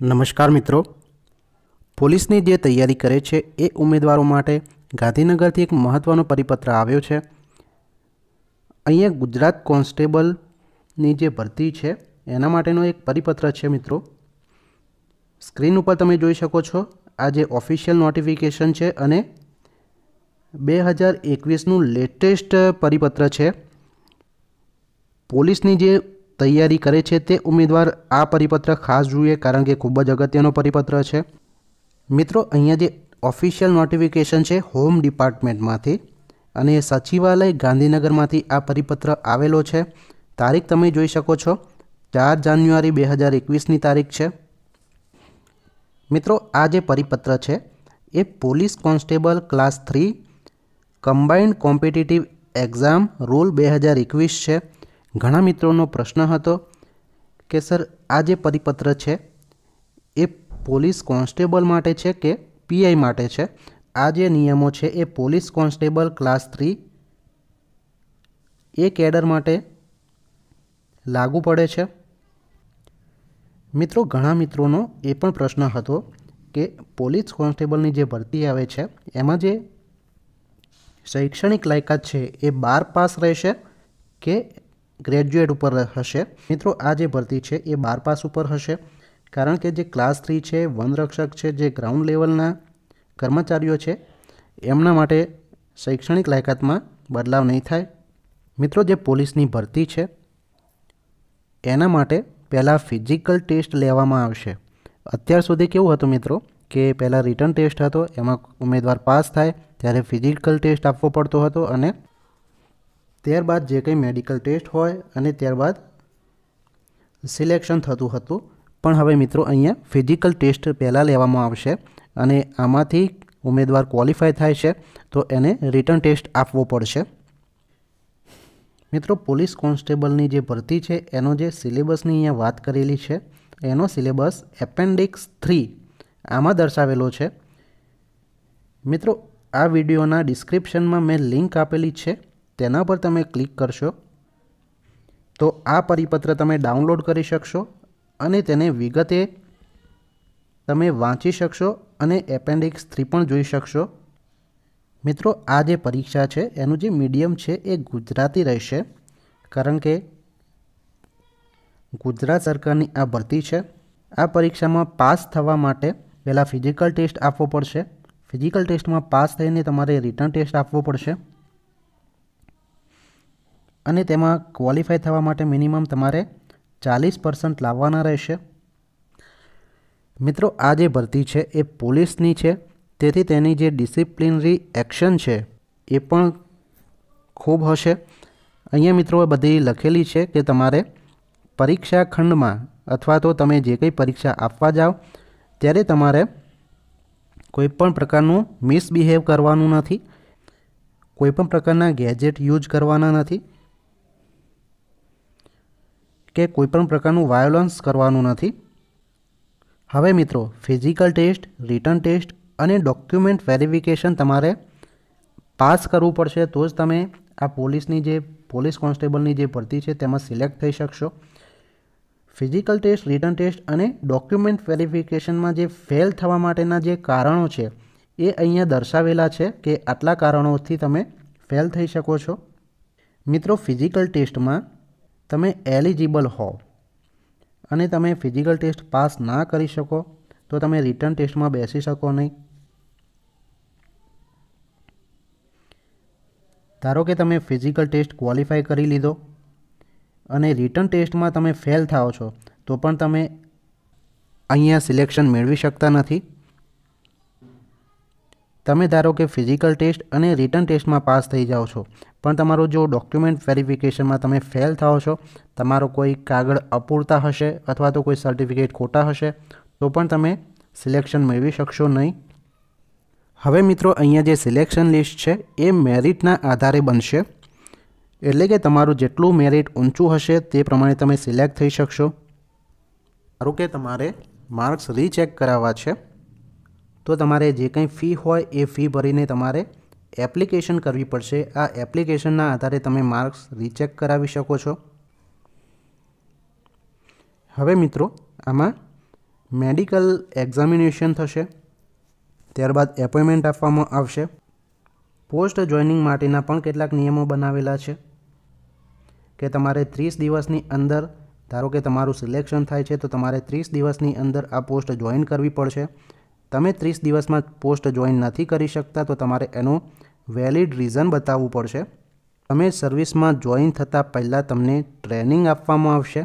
નમસ્કાર મિત્રો પોલીસની જે તૈયારી કરે છે એ ઉમેદવારો માટે ગાંધીનગરથી એક મહત્ત્વનો પરિપત્ર આવ્યો છે અહીંયા ગુજરાત કોન્સ્ટેબલની જે ભરતી છે એના માટેનો એક પરિપત્ર છે મિત્રો સ્ક્રીન ઉપર તમે જોઈ શકો છો આ જે ઓફિશિયલ નોટિફિકેશન છે અને બે હજાર એકવીસનું લેટેસ્ટ પરિપત્ર છે પોલીસની જે તૈયારી કરે છે તે ઉમેદવાર આ પરિપત્ર ખાસ જોઈએ કારણ કે ખૂબ જ અગત્યનો પરિપત્ર છે મિત્રો અહીંયા જે ઓફિશિયલ નોટિફિકેશન છે હોમ ડિપાર્ટમેન્ટમાંથી અને સચિવાલય ગાંધીનગરમાંથી આ પરિપત્ર આવેલો છે તારીખ તમે જોઈ શકો છો ચાર જાન્યુઆરી બે હજાર એકવીસની તારીખ છે મિત્રો આ જે પરિપત્ર છે એ police constable class three combined competitive exam rule બે હજાર એકવીસ છે ઘણા મિત્રોનો પ્રશ્ન હતો કે સર આ જે પરિપત્ર છે એ પોલીસ કોન્સ્ટેબલ માટે છે કે પીઆઈ માટે છે આ જે નિયમો છે એ પોલીસ કોન્સ્ટેબલ ક્લાસ થ્રી એ કેડર માટે લાગુ પડે છે મિત્રો ઘણા મિત્રોનો એ પણ પ્રશ્ન હતો કે પોલીસ કોન્સ્ટેબલની જે ભરતી આવે છે એમાં જે શૈક્ષણિક લાયકાત છે એ બાર પાસ રહેશે કે ગ્રેજ્યુએટ ઉપર હશે મિત્રો આ જે ભરતી છે એ બાર પાસ ઉપર હશે કારણ કે જે ક્લાસ થ્રી છે વનરક્ષક છે જે ગ્રાઉન્ડ લેવલના કર્મચારીઓ છે એમના માટે શૈક્ષણિક લાયકાતમાં બદલાવ નહીં થાય મિત્રો જે પોલીસની ભરતી છે એના માટે પહેલાં ફિઝિકલ ટેસ્ટ લેવામાં આવશે અત્યાર સુધી કેવું હતું મિત્રો કે પહેલાં રિટર્ન ટેસ્ટ હતો એમાં ઉમેદવાર પાસ થાય ત્યારે ફિઝિકલ ટેસ્ટ આપવો પડતો હતો અને ત્યારબાદ જે કંઈ મેડિકલ ટેસ્ટ હોય અને ત્યારબાદ સિલેક્શન થતું હતું પણ હવે મિત્રો અહીંયા ફિઝિકલ ટેસ્ટ પહેલાં લેવામાં આવશે અને આમાંથી ઉમેદવાર ક્વોલિફાય થાય છે તો એને રિટર્ન ટેસ્ટ આપવો પડશે મિત્રો પોલીસ કોન્સ્ટેબલની જે ભરતી છે એનો જે સિલેબસની અહીંયા વાત કરેલી છે એનો સિલેબસ એપેન્ડિક્સ થ્રી આમાં દર્શાવેલો છે મિત્રો આ વિડીયોના ડિસ્ક્રિપ્શનમાં મેં લિંક આપેલી છે તેના પર તમે ક્લિક કરશો તો આ પરિપત્ર તમે ડાઉનલોડ કરી શકશો અને તેને વિગતે તમે વાંચી શકશો અને એપેન્ડિક્સ થ્રી પણ જોઈ શકશો મિત્રો આ જે પરીક્ષા છે એનું જે મીડિયમ છે એ ગુજરાતી રહેશે કારણ કે ગુજરાત સરકારની આ ભરતી છે આ પરીક્ષામાં પાસ થવા માટે પહેલાં ફિઝિકલ ટેસ્ટ આપવો પડશે ફિઝિકલ ટેસ્ટમાં પાસ થઈને તમારે રિટર્ન ટેસ્ટ આપવો પડશે અને તેમાં ક્વોલિફાય થવા માટે મિનિમમ તમારે ચાલીસ પર્સન્ટ લાવવાના રહેશે મિત્રો આ જે ભરતી છે એ પોલીસની છે તેથી તેની જે ડિસિપ્લિનરી એક્શન છે એ પણ ખૂબ હશે અહીંયા મિત્રો બધી લખેલી છે કે તમારે પરીક્ષા ખંડમાં અથવા તો તમે જે કંઈ પરીક્ષા આપવા જાઓ ત્યારે તમારે કોઈપણ પ્રકારનું મિસબિહેવ કરવાનું નથી કોઈપણ પ્રકારના ગેજેટ યુઝ કરવાના નથી કે કોઈપણ પ્રકારનું વાયોલન્સ કરવાનું નથી હવે મિત્રો ફિઝિકલ ટેસ્ટ રિટર્ન ટેસ્ટ અને ડોક્યુમેન્ટ વેરિફિકેશન તમારે પાસ કરવું પડશે તો જ તમે આ પોલીસની જે પોલીસ કોન્સ્ટેબલની જે ભરતી છે તેમાં સિલેક્ટ થઈ શકશો ફિઝિકલ ટેસ્ટ રિટર્ન ટેસ્ટ અને ડોક્યુમેન્ટ વેરિફિકેશનમાં જે ફેલ થવા માટેના જે કારણો છે એ અહીંયા દર્શાવેલા છે કે આટલા કારણોથી તમે ફેલ થઈ શકો છો મિત્રો ફિઝિકલ ટેસ્ટમાં તમે એલિજિબલ હો અને તમે ફિઝિકલ ટેસ્ટ પાસ ના કરી શકો તો તમે રિટર્ન ટેસ્ટમાં બેસી શકો નહીં ધારો કે તમે ફિઝિકલ ટેસ્ટ ક્વોલિફાય કરી લીધો અને રિટર્ન ટેસ્ટમાં તમે ફેલ થાઓ છો તો પણ તમે અહીંયા સિલેક્શન મેળવી શકતા નથી તમે ધારો કે ફિઝિકલ ટેસ્ટ અને રિટર્ન ટેસ્ટમાં પાસ થઈ જાઓ છો પણ તમારું જો ડોક્યુમેન્ટ વેરિફિકેશનમાં તમે ફેલ થાઓ છો તમારો કોઈ કાગળ અપૂરતા હશે અથવા તો કોઈ સર્ટિફિકેટ ખોટા હશે તો પણ તમે સિલેક્શન મેળવી શકશો નહીં હવે મિત્રો અહીંયા જે સિલેક્શન લિસ્ટ છે એ મેરિટના આધારે બનશે એટલે કે તમારું જેટલું મેરિટ ઊંચું હશે તે પ્રમાણે તમે સિલેક્ટ થઈ શકશો ધારો કે તમારે માર્ક્સ રીચેક કરાવવા છે તો તમારે જે કંઈ ફી હોય એ ફી ભરીને તમારે એપ્લિકેશન કરવી પડશે આ એપ્લિકેશનના આધારે તમે માર્ક્સ રિચેક કરાવી શકો છો હવે મિત્રો આમાં મેડિકલ એક્ઝામિનેશન થશે ત્યારબાદ એપોઇન્ટમેન્ટ આપવામાં આવશે પોસ્ટ જોઈનિંગ માટેના પણ કેટલાક નિયમો બનાવેલા છે કે તમારે ત્રીસ દિવસની અંદર ધારો કે તમારું સિલેક્શન થાય છે તો તમારે ત્રીસ દિવસની અંદર આ પોસ્ટ જોઈન કરવી પડશે તમે ત્રીસ દિવસમાં પોસ્ટ જોઈન નથી કરી શકતા તો તમારે એનું વેલિડ રીઝન બતાવવું પડશે તમે સર્વિસમાં જોઈન થતાં પહેલાં તમને ટ્રેનિંગ આપવામાં આવશે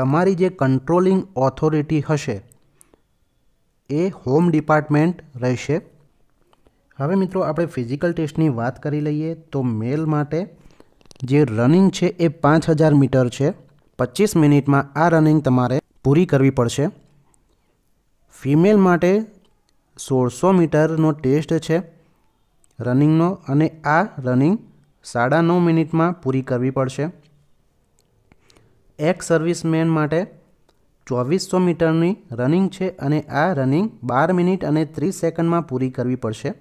તમારી જે કંટ્રોલિંગ ઓથોરિટી હશે એ હોમ ડિપાર્ટમેન્ટ રહેશે હવે મિત્રો આપણે ફિઝિકલ ટેસ્ટની વાત કરી લઈએ તો મેલ માટે જે રનિંગ છે એ પાંચ હજાર મીટર છે પચીસ મિનિટમાં આ રનિંગ તમારે પૂરી કરવી પડશે ફિમેલ માટે સોળસો મીટરનો ટેસ્ટ છે રનિંગનો અને આ રનિંગ સાડા નવ મિનિટમાં પૂરી કરવી પડશે એક્સ સર્વિસમેન માટે ચોવીસસો મીટરની રનિંગ છે અને આ રનિંગ બાર મિનિટ અને ત્રીસ સેકન્ડમાં પૂરી કરવી પડશે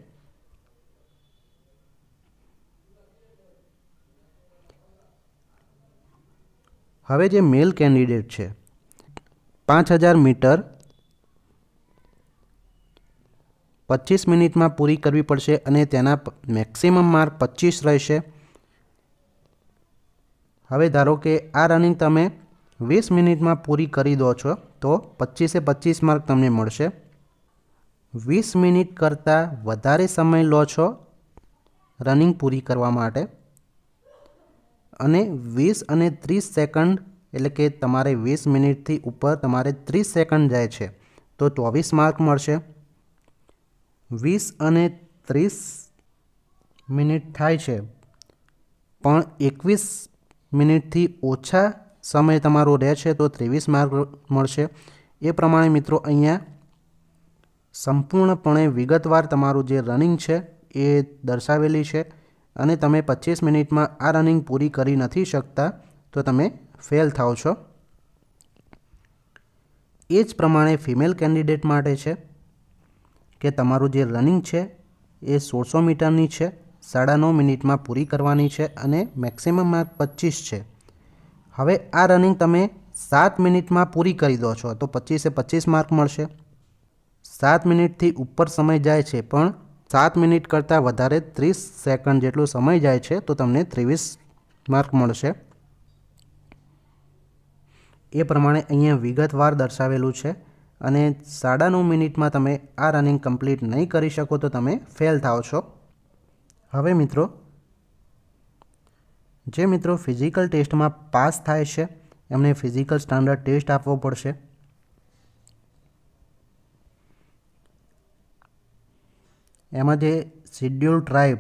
હવે જે મેલ કેન્ડિડેટ છે પાંચ હજાર મીટર પચીસ મિનિટમાં પૂરી કરવી પડશે અને તેના મેક્સિમમ માર્ક પચીસ રહેશે હવે ધારો કે આ રનિંગ તમે વીસ મિનિટમાં પૂરી કરી દો છો તો પચીસે પચીસ માર્ક તમને મળશે વીસ મિનિટ કરતાં વધારે સમય લો છો રનિંગ પૂરી કરવા માટે અને વીસ અને ત્રીસ સેકન્ડ એટલે કે તમારે વીસ મિનિટથી ઉપર તમારે ત્રીસ સેકન્ડ જાય છે તો ચોવીસ માર્ક મળશે વીસ અને ત્રીસ મિનિટ થાય છે પણ એકવીસ મિનિટથી ઓછા સમય તમારો રહેશે તો ત્રેવીસ માર્ક મળશે એ પ્રમાણે મિત્રો અહીંયા સંપૂર્ણપણે વિગતવાર તમારું જે રનિંગ છે એ દર્શાવેલી છે અને તમે પચીસ મિનિટમાં આ રનિંગ પૂરી કરી નથી શકતા તો તમે ફેલ થાઓ છો એ જ પ્રમાણે ફિમેલ કેન્ડિડેટ માટે છે કે તમારું જે રનિંગ છે એ સોળસો મીટરની છે સાડા નવ મિનિટમાં પૂરી કરવાની છે અને મેક્સિમમ માર્ક પચીસ છે હવે આ રનિંગ તમે સાત મિનિટમાં પૂરી કરી દો છો તો પચીસે પચીસ માર્ક મળશે સાત મિનિટથી ઉપર સમય જાય છે પણ સાત મિનિટ કરતાં વધારે ત્રીસ સેકન્ડ જેટલો સમય જાય છે તો તમને ત્રેવીસ માર્ક મળશે એ પ્રમાણે અહીંયા વિગતવાર દર્શાવેલું છે અને સાડા નવ મિનિટમાં તમે આ રનિંગ કમ્પ્લીટ નહીં કરી શકો તો તમે ફેલ થાઓ છો હવે મિત્રો જે મિત્રો ફિઝિકલ ટેસ્ટમાં પાસ થાય છે એમને ફિઝિકલ સ્ટાન્ડર્ડ ટેસ્ટ આપવો પડશે એમાં જે શિડ્યુલ ટ્રાઇબ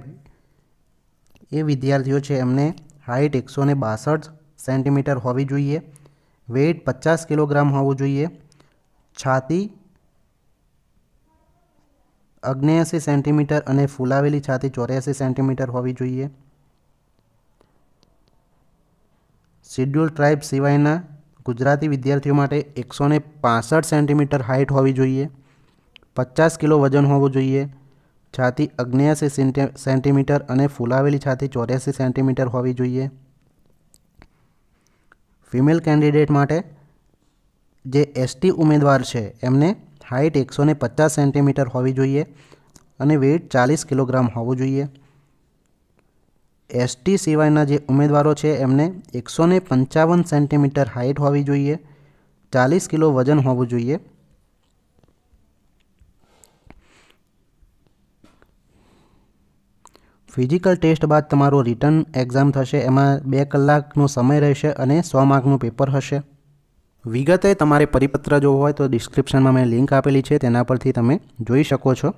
એ વિદ્યાર્થીઓ છે એમને હાઈટ એકસો બાસઠ સેન્ટીમીટર હોવી જોઈએ વેઇટ પચાસ કિલોગ્રામ હોવું જોઈએ છાતી અગ્નેયાસી સેન્ટીમીટર અને ફૂલાવેલી છાતી ચોર્યાસી સેન્ટીમીટર હોવી જોઈએ શિડ્યુલ ટ્રાઇબ સિવાયના ગુજરાતી વિદ્યાર્થીઓ માટે એકસો ને પાસઠ સેન્ટીમીટર હાઇટ હોવી જોઈએ પચાસ કિલો વજન હોવું જોઈએ છાતી અગ્નેયાસી સેન્ટીમીટર અને ફૂલાવેલી છાતી ચોર્યાસી સેન્ટીમીટર હોવી જોઈએ ફિમેલ કેન્ડિડેટ માટે જે એસટી ઉમેદવાર છે એમને હાઇટ એકસો ને પચાસ સેન્ટીમીટર હોવી જોઈએ અને વેઇટ ચાલીસ કિલોગ્રામ હોવું જોઈએ એસટી સિવાયના જે ઉમેદવારો છે એમને એકસો ને પંચાવન સેન્ટીમીટર હાઇટ હોવી જોઈએ ચાલીસ કિલો વજન હોવું જોઈએ ફિઝિકલ ટેસ્ટ બાદ તમારો રિટર્ન એક્ઝામ થશે એમાં બે કલાકનો સમય રહેશે અને સો માર્કનું પેપર હશે વિગતે તમારે પરિપત્ર જોવો હોય તો ડિસ્ક્રિપ્શનમાં મેં લિંક આપેલી છે તેના પરથી તમે જોઈ શકો છો